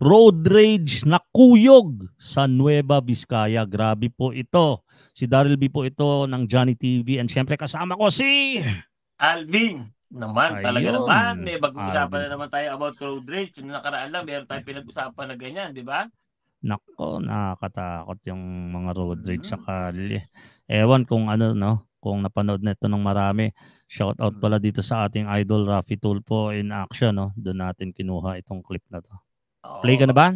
road rage na kuyog sa Nueva Vizcaya. Grabe po ito. Si Daryl B po ito ng Johnny TV. And syempre kasama ko si... Alvin. Naman, Ayun. talaga naman. May pag-usapan na naman tayo about road rage. Noong nakaraan lang, meron tayong pinag-usapan na ganyan, di ba? Nako, nakakatakot yung mga road rage mm-hmm. sa mm. kali. Ewan kung ano, no? Kung napanood nito na ng marami. Shout out mm. pala dito sa ating idol Rafi Tulpo in action, no? Doon natin kinuha itong clip na to. Oo. Play ka na ba?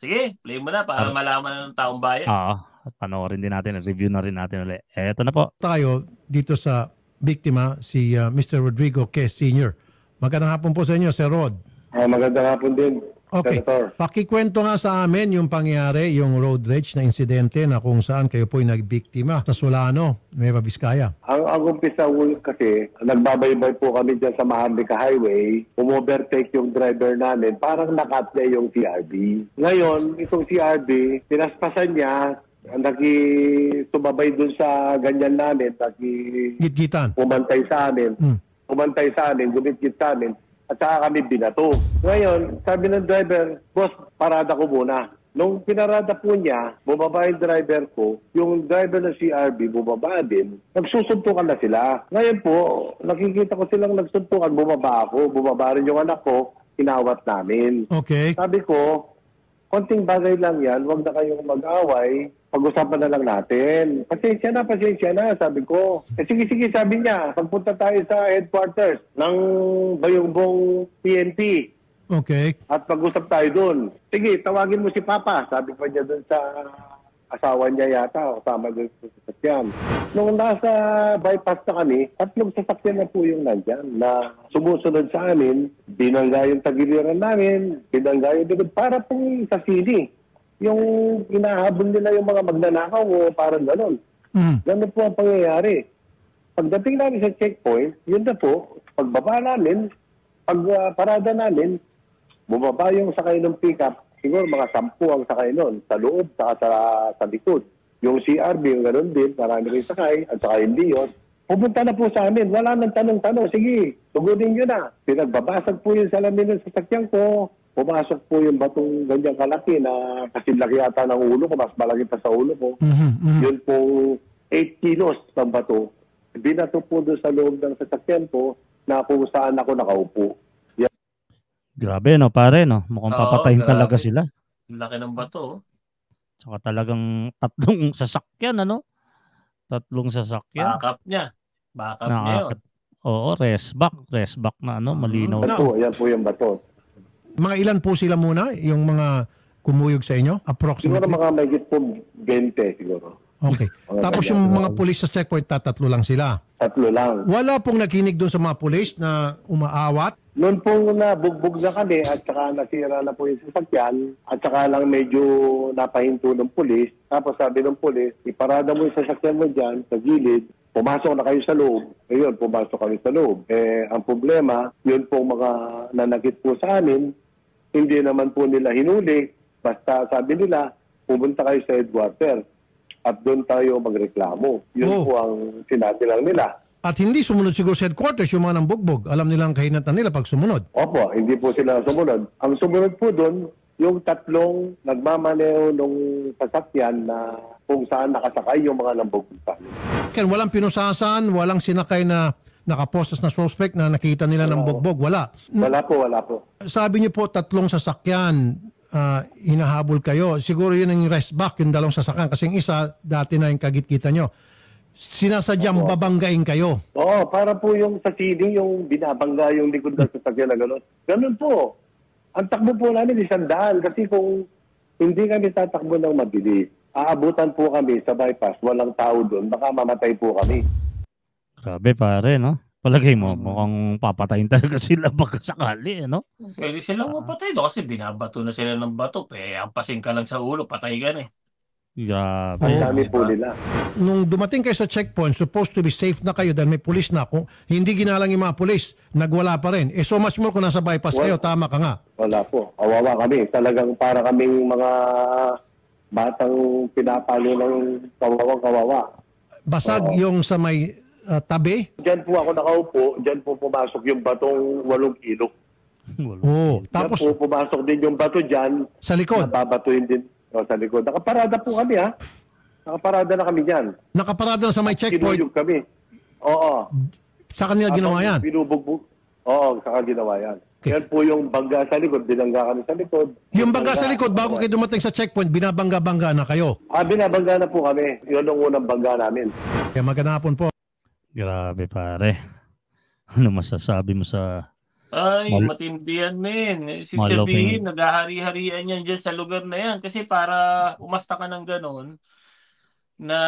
Sige, play mo na para malaman ng taong bayan. Oo. At panoorin din natin, review na rin natin ulit. Eto na po. Tayo dito sa biktima, si uh, Mr. Rodrigo K. Sr. Magandang hapon po sa inyo, Sir Rod. Oh, magandang hapon din. Okay. Senator. Pakikwento nga sa amin yung pangyari, yung road rage na insidente na kung saan kayo po'y nagbiktima sa Sulano, Nueva Vizcaya. Ang, ang umpisa kasi, nagbabaybay po kami dyan sa Maharlika Highway, umovertake yung driver namin, parang nakatya yung CRB. Ngayon, itong CRB, pinaspasan niya, naki tumabay dun sa ganyan namin, naki... Gitgitan. Pumantay sa amin. Hmm. Pumantay sa amin, gumitgit sa amin at saka kami binato. Ngayon, sabi ng driver, boss, parada ko muna. Nung pinarada po niya, bumaba yung driver ko, yung driver ng CRB bumaba din, nagsusuntukan na sila. Ngayon po, nakikita ko silang nagsuntukan, bumaba ako, bumaba rin yung anak ko, inawat namin. Okay. Sabi ko, konting bagay lang yan, huwag na kayong mag-away, pag-usapan na lang natin. Pasensya na, pasensya na, sabi ko. Eh, sige, sige, sabi niya, pagpunta tayo sa headquarters ng Bayongbong PNP. Okay. At pag-usap tayo doon. Sige, tawagin mo si Papa, sabi pa niya doon sa asawa niya yata, tama doon sa sasakyan. Nung nasa bypass na kami, tatlong sasakyan na po yung nandyan na sumusunod sa amin, binangga yung tagiliran namin, binangga yung likod, para pong sa sili. Yung inahabol nila yung mga magnanakaw o parang gano'n. Mm. Ganun po ang pangyayari. Pagdating namin sa checkpoint, yun na po, pagbaba namin, pag uh, parada namin, bumaba yung sakay ng pickup, siguro mga sampu ang sakay noon, sa loob, saka sa, sa likod. Yung CRB, yung ganun din, marami rin sakay, at saka hindi yun. Pupunta na po sa amin, wala nang tanong-tanong, sige, tugunin nyo na. Pinagbabasag po yung salamin ng sasakyan ko, pumasok po yung batong ganyang kalaki na kasi laki yata ng ulo ko, mas malaki pa sa ulo ko. Mm-hmm, Yun po 8 kilos ng bato. Binato po doon sa loob ng sasakyan ko na kung saan ako nakaupo. Grabe no, pare no. Mukhang papatayin talaga sila. Ang laki ng bato. oh. Saka talagang tatlong sasakyan ano? Tatlong sasakyan. Backup niya. Backup niya yun. Oo, rest back, rest back na ano, ah. malinaw. Ano? Bato, yan po yung bato. Mga ilan po sila muna, yung mga kumuyog sa inyo? Siguro Approximately? mga may po 20 siguro. Okay. Tapos yung mga pulis sa checkpoint, tatatlo lang sila. Tatlo lang. Wala pong nakinig doon sa mga pulis na umaawat? Noon pong na na kami at saka nasira na po yung sasakyan at saka lang medyo napahinto ng pulis. Tapos sabi ng pulis, iparada mo yung sasakyan mo dyan sa gilid, pumasok na kayo sa loob. Ayun, pumasok kami sa loob. Eh, ang problema, yun po mga nanakit po sa amin, hindi naman po nila hinuli. Basta sabi nila, pumunta kayo sa headquarters at doon tayo magreklamo. Yun Oo. Oh. po ang sinabi nila. At hindi sumunod siguro sa headquarters yung mga nambugbog. Alam nila ang kahinatan nila pag sumunod. Opo, hindi po sila sumunod. Ang sumunod po doon, yung tatlong nagmamaneo ng sasakyan na kung saan nakasakay yung mga nambugbog sa amin. Ken, walang pinusasan, walang sinakay na nakapostas na suspect na nakita nila ng bugbog. Wala. Wala po, wala po. Sabi niyo po tatlong sasakyan ah, hinahabol kayo. Siguro yun ang rest back, yung dalawang sasakyan. Kasi yung isa, dati na yung kagit-kita nyo. Sinasadyang babanggain kayo. Oo, para po yung sa CD, yung binabangga yung likod ng sasakyan na gano'n. Ganun po. Ang takbo po namin isang daan kasi kung hindi kami tatakbo ng mabilis, aabutan po kami sa bypass, walang tao doon, baka mamatay po kami. Grabe pare, no? Palagay mo, mm. mukhang papatayin talaga sila baka sakali, ano? Pwede silang uh, mapatay do kasi binabato na sila ng bato. Eh, ampasin ka lang sa ulo, patay ka eh. Grabe. Ang dami po diba? nila. Nung dumating kayo sa checkpoint, supposed to be safe na kayo dahil may pulis na. ako, hindi ginalang yung mga pulis, nagwala pa rin. Eh so much more kung nasa bypass well, kayo, tama ka nga. Wala po. Awawa kami. Talagang para kaming mga batang pinapalo ng kawawang kawawa. Basag uh, yung sa may uh, tabi? Diyan po ako nakaupo, diyan po pumasok yung batong walong kilo. Oh, Tapos Tapos, po pumasok din yung bato diyan. sa likod, Nababatuin din oh, sa likod. Nakaparada po kami ha. Nakaparada na kami diyan. nakaparada na sa may checkpoint. Kinuyog kami. Oo. Sa kanila ginawa yan. Binubugbog. Oo, saka ginawa yan. Okay. Yan po yung bangga sa likod, binangga kami sa likod. Yung bangga sa likod, bago kayo dumating sa checkpoint, binabangga-bangga na kayo. Ah, binabangga na po kami. Yun ang unang bangga namin. Kaya magandang po. Grabe pare. Ano masasabi mo sa ay, Mal- matindi yan, men. Sabihin, naghahari-harian yan dyan sa lugar na yan. Kasi para umasta ka ng ganon, na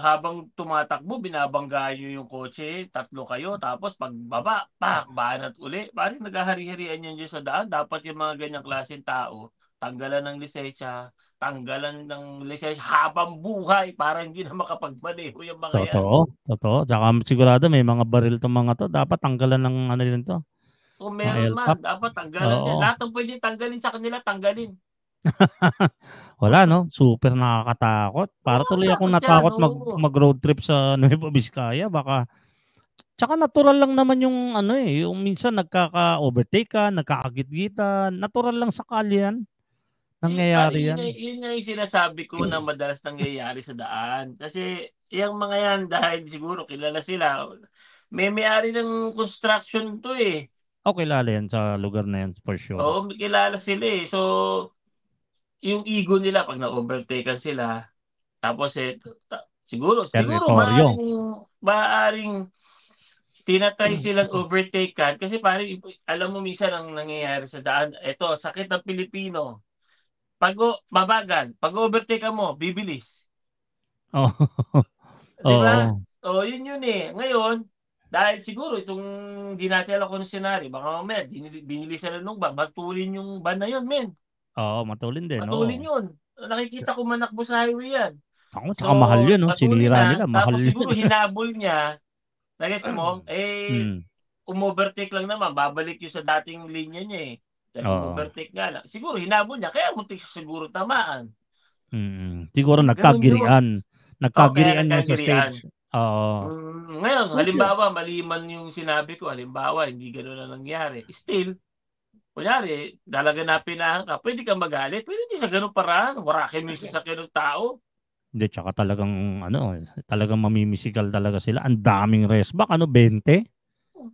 habang tumatakbo, binabanggaan nyo yung kotse, tatlo kayo, tapos pagbaba, pak, banat uli. Parang naghahari-harian yan dyan sa daan. Dapat yung mga ganyang klaseng tao, tanggalan ng lisensya, tanggalan ng lisensya habang buhay para hindi na makapagmaneho yung mga totoo, yan. Totoo, totoo. Tsaka sigurado may mga baril tong mga to. Dapat tanggalan ng ano rin to. Kung meron man, dapat tanggalan. Oo. Yan. Lahat ng pwede tanggalin sa kanila, tanggalin. Wala no, super nakakatakot. Para tuloy akong natakot mag, mag road trip sa Nueva Vizcaya, baka Tsaka natural lang naman yung ano eh, yung minsan nagkaka-overtake ka, nagkakagitgitan, natural lang sa kalyan. Nangyayari yan. Yun, yun, yun yung sinasabi ko na mm. madalas nangyayari sa daan. Kasi yung mga yan, dahil siguro kilala sila, may may-ari ng construction to eh. O oh, kilala yan sa lugar na yan for sure. Oo, kilala sila eh. So, yung ego nila pag na-overtaken sila, tapos eh, ta- siguro, siguro maaring, maaring tinatry mm. silang overtaken kasi parang alam mo minsan ang nangyayari sa daan, eto, sakit ng Pilipino pag mabagal, pag overtake mo, bibilis. Oh. Di Oh. oh, yun yun eh. Ngayon, dahil siguro itong di natin alam kung senaryo, baka mamaya binili sila nung bag, matulin yung ban na yun, men. Oo, oh, matulin din. Matulin oh. yun. Nakikita ko manakbo sa highway yan. Ako, so, saka mahal yun, no? sinira nila. Mahal tapos yun. siguro hinabol niya, nagets mo, eh, hmm. umovertake lang naman, babalik yung sa dating linya niya eh. Nag-overtake nga lang. Siguro hinabol niya, kaya muntik siya siguro tamaan. Mm, siguro nagkagirian. Oh, nagkagirian okay, sa stage. Oo. Mm, ngayon, halimbawa, maliman yung sinabi ko. Halimbawa, hindi gano'n na nangyari. Still, kunyari, dalaga na ka, pwede kang magalit. Pwede hindi sa gano'ng paraan. Warakin mo sa sasakyan ng tao. Hindi, tsaka talagang, ano, talagang mamimisikal talaga sila. Ang daming res. Baka Ano, 20?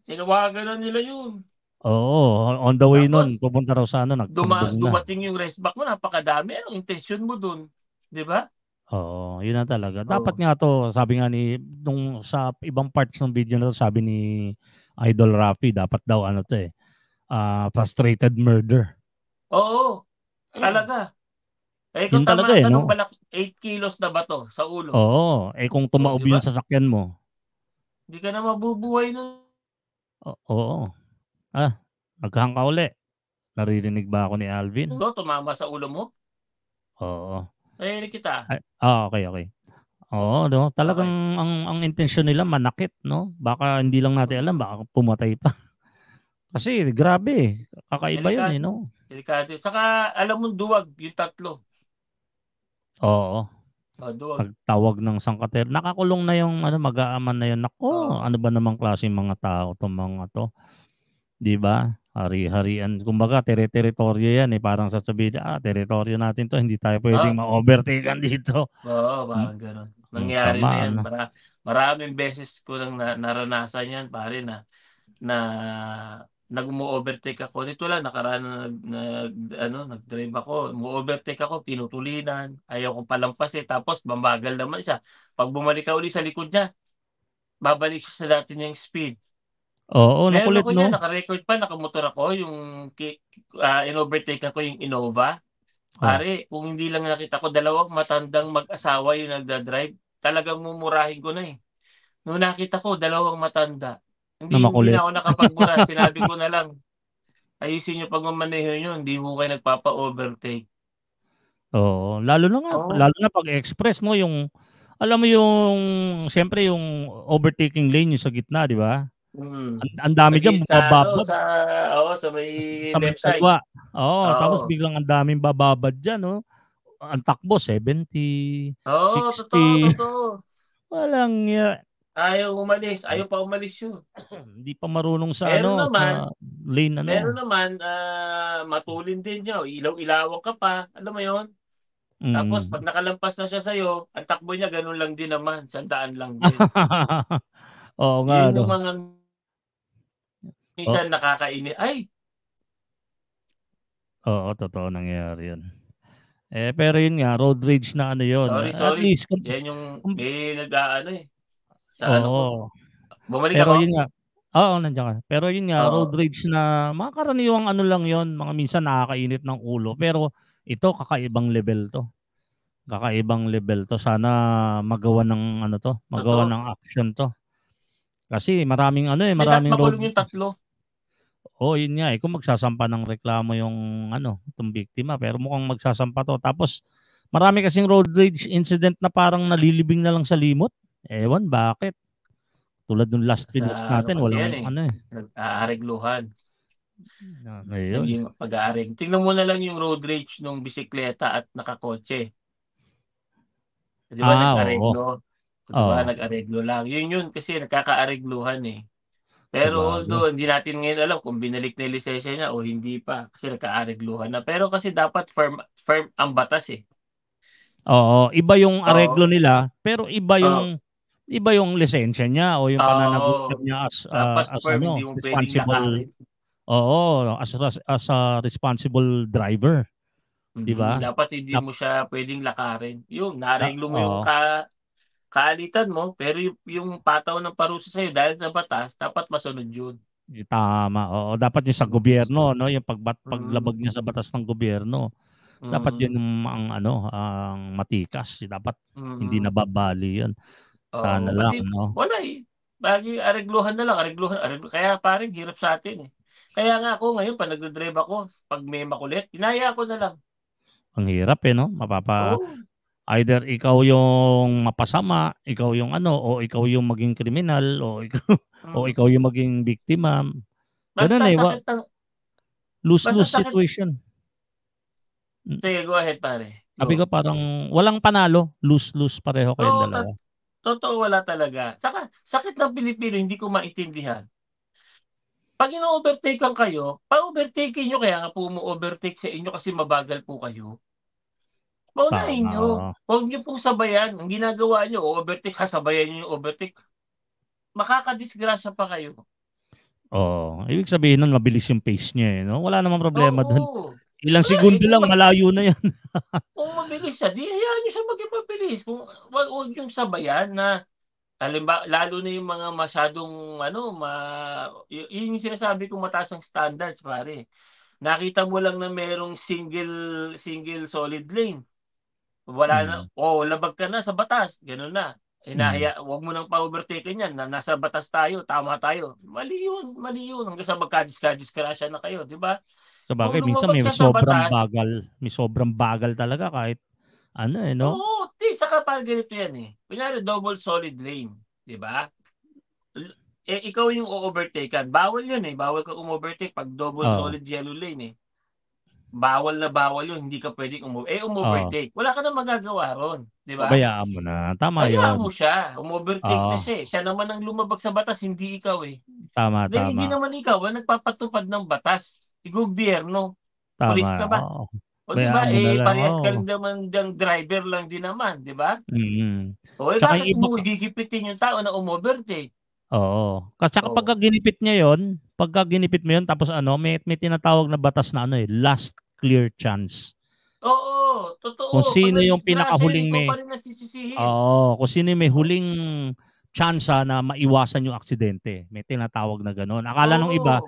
Tinawagan na nila yun. Oo, on the way noon, pupunta raw sa ano, nag duma, na. yung rest back mo, napakadami. Anong intention mo dun? Di ba? Oo, yun na talaga. Dapat Oo. nga to, sabi nga ni, nung sa ibang parts ng video na to, sabi ni Idol Rafi, dapat daw ano to eh, uh, frustrated murder. Oo, mm. talaga. Eh kung yun tama talaga, eh, tanong, no? pala, 8 kilos na ba to sa ulo? Oo, eh kung tumaob oh, diba? yung sasakyan mo. Hindi ka na mabubuhay nun. Oo. Ah, aghang ka uli. Naririnig ba ako ni Alvin? Oo, tumama sa ulo mo. Oo. Naririnig kita. Ay, ah, okay, okay. Oo, no? talagang okay. ang ang intensyon nila manakit, no? Baka hindi lang natin alam, baka pumatay pa. Kasi grabe, kakaiba Delikado. 'yun, eh, no? Delikado. Saka alam mo duwag yung tatlo. Oo. Oh, duwag. Pagtawag ng sangkater. Nakakulong na yung ano, mag-aaman na yun. Nako, oh. ano ba namang klase mga tao tong mga to? 'Di ba? Hari-harian. Kumbaga, tere-teritoryo yan eh. Parang sasabihin, ah, teritoryo natin to. Hindi tayo pwedeng oh. Ah. ma-overtaken dito. Oo, parang hmm. hmm Nangyari na yan. Ano? maraming beses ko lang na- naranasan yan, pare, na, na nag-mo-overtake ako. Dito lang, nakaraan na nag, ano, nag-drive ako. Mo-overtake ako, tinutulinan, Ayaw kong palampas eh. Tapos, bambagal naman siya. Pag bumalik ka uli sa likod niya, babalik siya sa dati niyang speed. Oo, Meron nakulit ako niyan, 'no? naka-record pa, nakamotor ako yung ki ah, in-overtake ako yung Innova. Oh. kung hindi lang nakita ko dalawang matandang mag-asawa yung nagda-drive, talagang mumurahin ko na, eh. Nung nakita ko dalawang matanda, Na hindi hindi na ako nakapagmura, sinabi ko na lang, "Ayusin niyo pagmamaneho niyo, hindi ho kayo nagpapa-overtake." Oo, lalo na nga Oo. lalo na 'pag express 'no, yung alam mo yung siyempre yung overtaking lane yung sa gitna, 'di ba? Mm. Ang, dami diyan bababad. Ano, sa oh, sa may sa may left side. Oo, oh, oh, tapos biglang ang daming bababad diyan, no. Oh. Ang takbo 70, oh, 60. Totoo, totoo. Walang uh, ayaw umalis, ayaw pa umalis yun. Hindi pa marunong sa meron ano, naman, sa lane ano. Meron naman uh, matulin din niya, ilaw-ilawan ka pa, alam mo 'yon? Mm. Tapos pag nakalampas na siya sa iyo, ang takbo niya ganun lang din naman, sandaan lang din. Oo nga. Yun no. mga Minsan oh. nakakaini. Ay! Oo, totoo nangyayari yun. Eh, pero yun nga, road rage na ano yun. Sorry, sorry. At least, kung... Yan yung may nag-ano eh. Sa ano Oo. ano ko. Bumalik pero ako. Pero yun nga, Oo, nandiyan ka. Pero yun nga, Oo. road rage na mga karaniwang ano lang yon mga minsan nakakainit ng ulo. Pero ito, kakaibang level to. Kakaibang level to. Sana magawa ng ano to, magawa Totoo. ng action to. Kasi maraming ano eh, maraming Kaya road... yung tatlo. Oh, yun nga eh. Kung magsasampa ng reklamo yung ano, itong biktima. Pero mukhang magsasampa to. Tapos, marami kasing road rage incident na parang nalilibing na lang sa limot. Ewan, bakit? Tulad nung last pinost ano natin, ano wala yan, eh. ano eh. Nag-aaregluhan. Ah, Ayun. Yung pag-aaring. Tingnan mo na lang yung road rage ng bisikleta at nakakotse. Di ba ah, nag-areglo? Oo. Diba, oh. nag-areglo lang. Yun yun kasi nagkakaaregluhan eh. Pero diba, although hindi natin ngayon alam kung binalik na lisensya niya o hindi pa kasi nagkaaregluhan na. Pero kasi dapat firm firm ang batas eh. Oo, iba yung areglo Oo. nila pero iba yung iba yung lisensya niya o yung pananagutan niya as uh, as firm, ano, hindi responsible. Oo, as as a responsible driver. Mhm. Di ba? Dapat hindi Dap- mo siya pwedeng lakarin. Yung nareglo mo yung ka kaalitan mo, pero yung pataw ng parusa sa'yo dahil sa batas, dapat masunod yun. Tama. Oo, dapat yung sa gobyerno, no, yung pagbat paglabag mm. niya sa batas ng gobyerno. Dapat mm. yun ang, ang ano, ang matikas, dapat mm-hmm. hindi mm. nababali 'yun. Sana oh, lang, no. Wala eh. Bagi aregluhan na lang, aregluhan, aregluhan. Kaya parang hirap sa atin eh. Kaya nga ako ngayon, pag nagdadrive ako, pag may makulit, inaya ko na lang. Ang hirap eh, no? Mapapa, oh. Either ikaw yung mapasama, ikaw yung ano, o ikaw yung maging kriminal, o ikaw, mm. o ikaw yung maging biktima. Basta Ganun, eh. Lose-lose situation. Akin... Mm. Sige, go ahead pare. Go. Sabi ko parang walang panalo, lose-lose pareho kayong Oo, dalawa. totoo wala talaga. Saka, sakit ng Pilipino, hindi ko maintindihan. Pag ino-overtake kayo, pa-overtake nyo kaya nga po mo-overtake sa inyo kasi mabagal po kayo. Paunahin Tama. nyo. Huwag nyo pong sabayan. Ang ginagawa niyo, overtake, sasabayan niyo yung overtake. Makakadisgrasya pa kayo. Oo. Oh, ibig sabihin nun, mabilis yung pace niya. Eh, no? Wala namang problema doon. Ilang Wala, segundo lang, malayo na yan. Kung mabilis siya, di hayaan nyo siya maging mabilis. Kung, wag, wag yung sabayan na halimbawa, lalo na yung mga masyadong ano, ma, yun yung sinasabi kong mataas ang standards, pare. Nakita mo lang na merong single single solid lane. Wala na, oh, labag ka na sa batas, ganun na. Hinahaya, mm. wag mo nang pa-overtake niyan na nasa batas tayo, tama tayo. Mali yun, mali yun. Hanggang sa magkadis-kadis ka na kayo, di ba? Sa bagay, minsan may sobrang batas, bagal. May sobrang bagal talaga kahit ano eh, no? Oo, di, saka parang ganito yan eh. Kunyari, double solid lane, di ba? Eh, ikaw yung o overtake Bawal yun eh. Bawal ka umovertake pag double oh. solid yellow lane eh bawal na bawal yun, hindi ka pwedeng umover. Eh, umovertake. Oh. Wala ka na magagawa ron. Di ba? Bayaan mo na. Tama Bayaan yun. mo siya. Umovertake oh. na siya. Eh. Siya naman ang lumabag sa batas, hindi ikaw eh. Tama, Dahil tama. hindi naman ikaw ang nagpapatupad ng batas. Gobyerno. Tama. Police ka ba? Oh. O di ba, ano eh, lang. parehas ka rin naman ng driver lang din naman, di ba? Mm-hmm. O eh, bakit iba... mo gigipitin yung tao na umovertake? Oo. Kasi oh. pagka ginipit niya yon, pagka ginipit mo yon tapos ano, may, may tinatawag na batas na ano eh, last clear chance. Oo, totoo. Kung sino Pag yung eh, pinakahuling may Oo, kung sino may huling chance na maiwasan yung aksidente. May tinatawag na ganun. Akala oh. nung iba,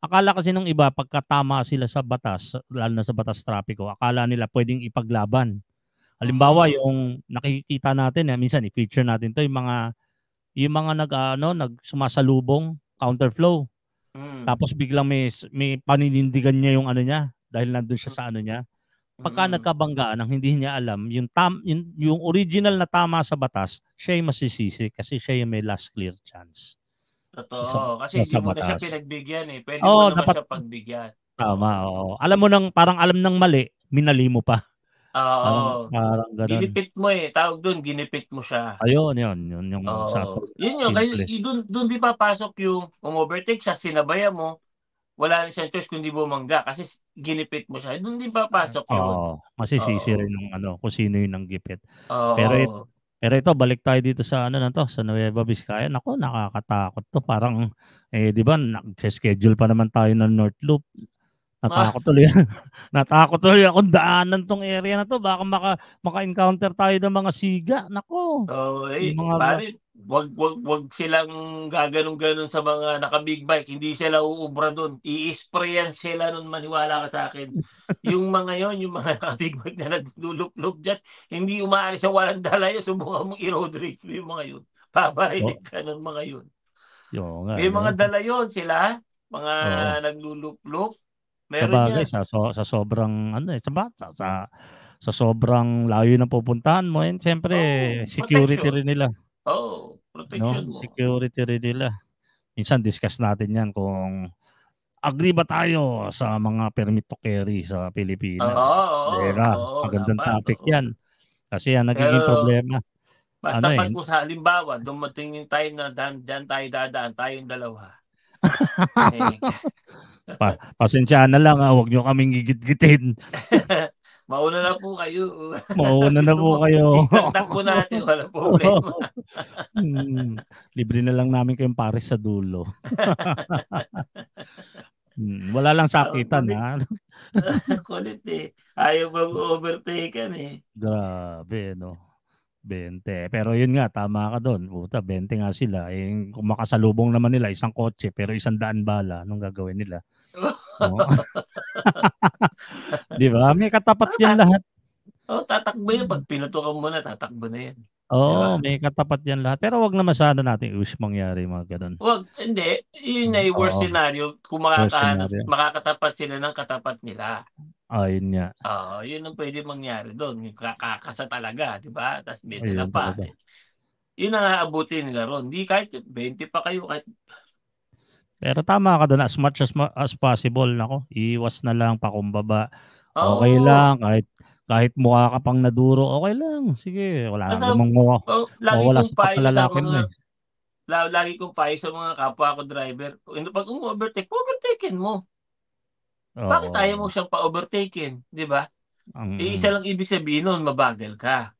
akala kasi nung iba pagkatama sila sa batas, lalo na sa batas trapiko, akala nila pwedeng ipaglaban. Halimbawa, mm. yung nakikita natin, eh, minsan i-feature natin to yung mga yung mga nag ano nag sumasalubong counterflow. Mm. Tapos biglang may may paninindigan niya yung ano niya dahil nandoon siya sa ano niya. Pagka mm. nagkabanggaan ang hindi niya alam, yung tam yung, yung original na tama sa batas, siya yung masisisi kasi siya yung may last clear chance. Totoo. Sa, kasi sa hindi mo na siya pinagbigyan eh. Pwede oh, mo naman dapat, siya pagbigyan. Tama, oo. Alam mo nang parang alam ng mali, minali mo pa. Oo. Parang, parang ganun. Ginipit mo eh. Tawag doon, ginipit mo siya. Ayun, yun. Yun yung Oo. sakto. Yun yun. Kaya, Simple. doon, doon di papasok yung overtake siya, sinabaya mo, wala na siyang choice kundi bumangga kasi ginipit mo siya. Doon di papasok yun. Oo. Masisisi rin yung ano, kung sino yung nanggipit. Oo. Pero ito, Pero ito, balik tayo dito sa ano na to, sa Nueva Vizcaya. Nako, nakakatakot to. Parang, eh, di ba, nag-schedule pa naman tayo ng North Loop. Natakot ah. tuloy. natakot tuloy akong daanan tong area na to. Baka maka, maka-encounter tayo ng mga siga. Nako. Oh, eh, mga... pare, wag, wag, wag silang gaganong-ganon sa mga naka-big bike. Hindi sila uubra doon. I-experience sila noon maniwala ka sa akin. yung mga yon yung mga naka-big bike na nagdulop-lop hindi umaalis sa walang dalayo. Subukan mong i-road rage yung mga 'yon. Paparinig oh. ka ng mga 'yon. Yung, nga, May mga dala yun sila, mga oh. naglulup-lup Meron Sabagay, yan. sa, so, sa sobrang, ano eh, sa bata, sa, sa sobrang layo ng pupuntahan mo. And siyempre, oh, security rin nila. Oh, protection no? mo. Security rin nila. Minsan, discuss natin yan kung agree ba tayo sa mga permit to carry sa Pilipinas? Ah, oo, oh, oh, Dera, oh, magandang naman, topic yan. Kasi yan nagiging Pero, problema. Basta ano pag sa eh, halimbawa, dumating yung time na dyan, dyan tayo dadaan, tayong dalawa. eh, pa- pasensyahan na lang, ha? Ah. huwag nyo kaming gigit-gitin. Mauna na po kayo. Mauna na po kayo. Takbo natin, wala problema. hmm, libre na lang namin kayong pares sa dulo. hmm, wala lang sakitan, ha? Ah. Kulit eh. Ayaw mag overtake eh. Grabe, no? 20. Pero yun nga, tama ka doon. Puta, 20 nga sila. Eh, kung makasalubong naman nila, isang kotse, pero isang daan bala, anong gagawin nila? Oh. Di ba? May katapat yan lahat. Oh, tatakbo yan. Pag pinutukan mo na, tatakbo na yan. Oo, oh, may katapat yan lahat. Pero wag na masyado natin wish mangyari mga ganun. Wag, hindi. Yun na yung worst Oo. scenario. Kung makakahanap, makakatapat sila ng katapat nila. Oh, yun nga. Oo, oh, yun ang pwede mangyari doon. Yung kakakasa talaga, di ba? Tapos benta na pa. Talaga. Yun ang aabutin nila ron. Hindi kahit 20 pa kayo, kahit pero tama ka doon as much as, ma- as possible nako. Iwas na lang pakumbaba. Oo. Okay lang kahit kahit mukha ka pang naduro, okay lang. Sige, wala Basta, namang mukha. Oh, lagi wala kong payo sa mga, eh. lagi kong payo sa mga kapwa ko driver. Pag umu-overtake, overtaken mo. Oo. Bakit ayaw mo siyang pa-overtaken? Di ba? Ang... Eh, isa lang ibig sabihin nun, mabagal ka.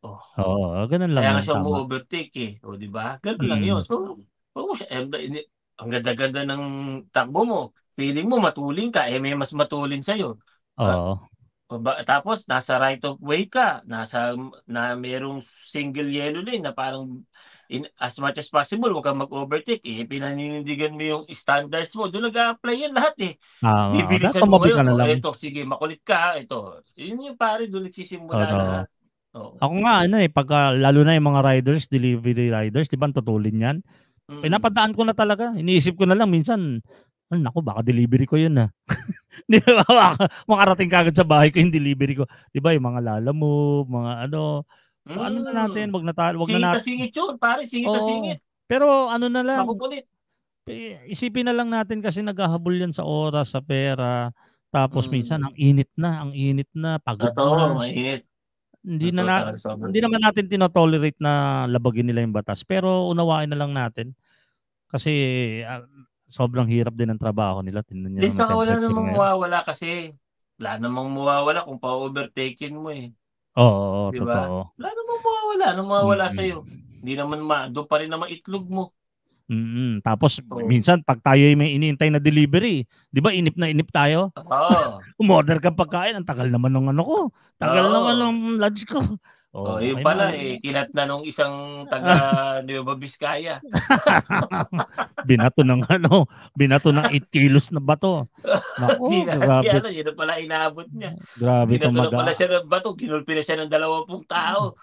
Oh. Oo, ganun lang. Kaya nga siya mo-overtake eh. O, di ba? Ganun mm. lang yun. So, huwag mo siya, eh, ang ganda-ganda ng takbo mo. Feeling mo matulin ka, eh may mas matulin sa'yo. Oo. Uh, tapos nasa right of way ka, nasa na merong single yellow lane na parang in, as much as possible wag kang mag-overtake. Eh pinaninindigan mo yung standards mo. Doon nag-apply yan lahat eh. Ah, Bibilisan mo ngayon. na oh, lang. Ito, sige, makulit ka. Ito. Yun yung pare, doon nagsisimula na. Oo. Ako nga, ano eh, pagka, lalo na yung mga riders, delivery riders, di ba, tutulin yan? Mm. Pinapadaan ko na talaga. Iniisip ko na lang minsan, ano nako baka delivery ko 'yun ah. Di ba baka makarating kagad sa bahay ko yung delivery ko. 'Di ba yung mga lala mo, mga ano, mm. ano na mm. natin, wag na wag na natin. Singit yun, pare, singit Oo, singit. Pero ano na lang. Makukulit. Eh, isipin na lang natin kasi naghahabol 'yan sa oras, sa pera. Tapos mm. minsan ang init na, ang init na, pagod Totoo, mainit. Hindi na, na hindi naman natin tinotolerate na labagin nila yung batas, pero unawain na lang natin kasi uh, sobrang hirap din ang trabaho nila. Tingnan niyo na wala namang mawawala kasi wala namang mawawala kung pa-overtaken mo eh. Oo, oo diba? totoo. Wala namang mawawala, namang mawawala mm-hmm. sa iyo. Hindi naman ma, do pa rin naman itlog mo. Mm-hmm. Tapos oh. minsan pag tayo ay may iniintay na delivery, 'di ba inip na inip tayo? Oo. Oh. Umorder ka pagkain, ang tagal naman ng ano ko. Tagal oh. naman ng lunch ko. Oh, oh yun pala eh, kinat na nung isang taga Nueva Vizcaya. binato ng ano, binato ng 8 kilos na bato. Nako, Di na, grabe. Ano, yun pala inaabot niya. Grabe binato tong mag pala siya ng bato, ginulpi na siya ng 20 tao.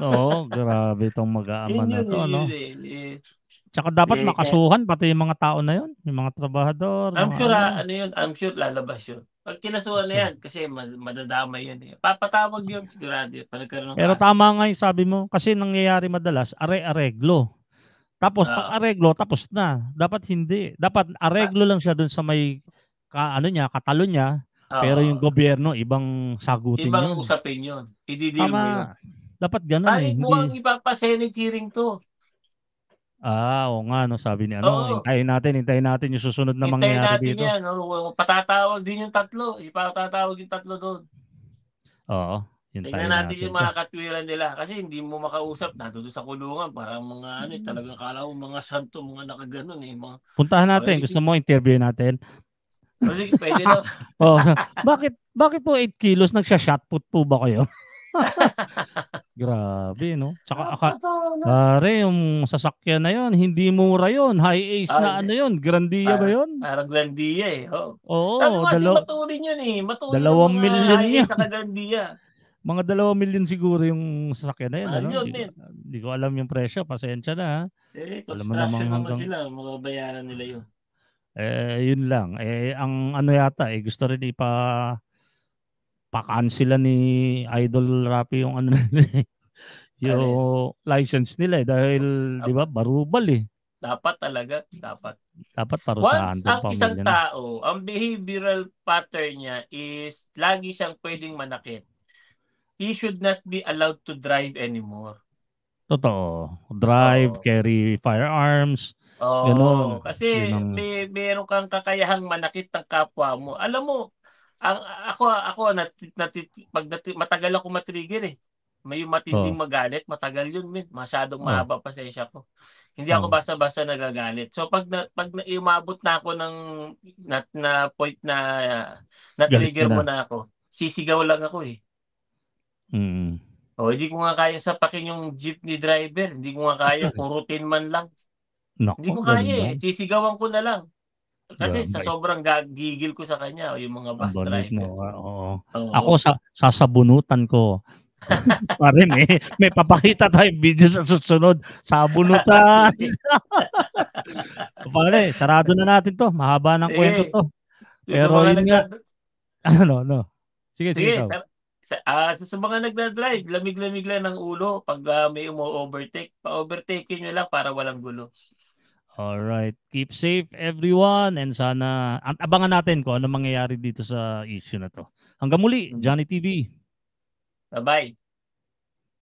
Oo, no, grabe tong mag-aama na to, yun, eh, no? Yun, eh, yun, yun. Eh. Tsaka dapat yeah, makasuhan yeah. pati yung mga tao na yun, yung mga trabahador. I'm mga sure, ano. ano yun, I'm sure lalabas yun. Pag kinasuhan sure. na yan, kasi madadamay yun. Eh. Papatawag yun, sigurado yun. Pero kaso. tama nga yung sabi mo, kasi nangyayari madalas, are-areglo. Tapos, uh, pag areglo, tapos na. Dapat hindi. Dapat areglo uh, lang siya dun sa may, ka, ano niya, katalo niya. Uh, pero yung ah. gobyerno, ibang sagutin ibang yun. Ibang usapin yun. Idideal mo yun. Dapat ganun Ay, eh. Ay, buwang hindi... iba pa Senate hearing to. Ah, oo nga, no, sabi ni ano, Oo. hintayin natin, hintayin natin yung susunod na mangyayari dito. Hintayin natin yan. Oh, patatawag din yung tatlo. Ipatatawag yung tatlo doon. Oo, hintayin Tingnan natin natin. yung mga katwiran nila. Kasi hindi mo makausap. Nandun sa kulungan. Parang mga ano, eh, talagang kala mo mga santo, mga nakaganon eh. Mga, Puntahan natin, Okay. gusto mo interview natin. kasi pwede no. Oh, bakit bakit po 8 kilos nagsha-shot put po ba kayo? Grabe, no? Tsaka, aka, are, yung sasakyan na yon hindi mura yon High ace na ano yon Grandia parang, ba yon Parang Grandia eh. Oh. Oo. Sabi ko dalaw- matulin yun eh. Matulin dalawang mga million high ace sa Grandia. mga dalawang million siguro yung sasakyan na yun. Ah, ano? hindi, hindi ko alam yung presyo. Pasensya na ha. Eh, construction naman hanggang... sila. Makabayaran nila yun. Eh, yun lang. Eh, ang ano yata, eh, gusto rin ipa pakaan sila ni Idol Rapi yung ano, eh. ano yung Alin. Eh? license nila eh dahil di ba barubal eh dapat talaga dapat dapat parusahan Once ang isang na. Eh. tao ang behavioral pattern niya is lagi siyang pwedeng manakit he should not be allowed to drive anymore totoo drive oh. carry firearms Oo, ganun. kasi ganun. may meron kang kakayahang manakit ng kapwa mo. Alam mo, ang ako ako nat, nat, pag nat, matagal ako matrigger eh. May matinding oh. magalit, matagal yun min. Masyadong mahaba oh. mahaba pasensya ko. Hindi oh. ako basta-basta nagagalit. So pag na, pag na, umabot na ako ng na, na point na na trigger na. mo na ako, sisigaw lang ako eh. Mm. O, hindi ko nga kaya sapakin yung jeepney driver. Hindi ko nga kaya puro routine man lang. Naku, hindi ko kaya eh. Sisigawan ko na lang. Kasi yeah, sa sobrang gigil ko sa kanya o oh, yung mga bus driver. Mo, ah, oo. oo. Ako sa sasabunutan ko. Pare, rin eh. May papakita tayong video sa susunod. Sabunutan. Pare, sarado na natin to. Mahaba ng kwento to. Pero yun nga. Ano, no. Ano? Sige, sige. sige sa, uh, sa, sa mga nagda-drive, lamig-lamig lang ng ulo pag uh, may umo-overtake. Pa-overtake nyo lang para walang gulo. All right. Keep safe everyone and sana at abangan natin kung ano mangyayari dito sa issue na to. Hanggang muli, Johnny TV. Bye-bye.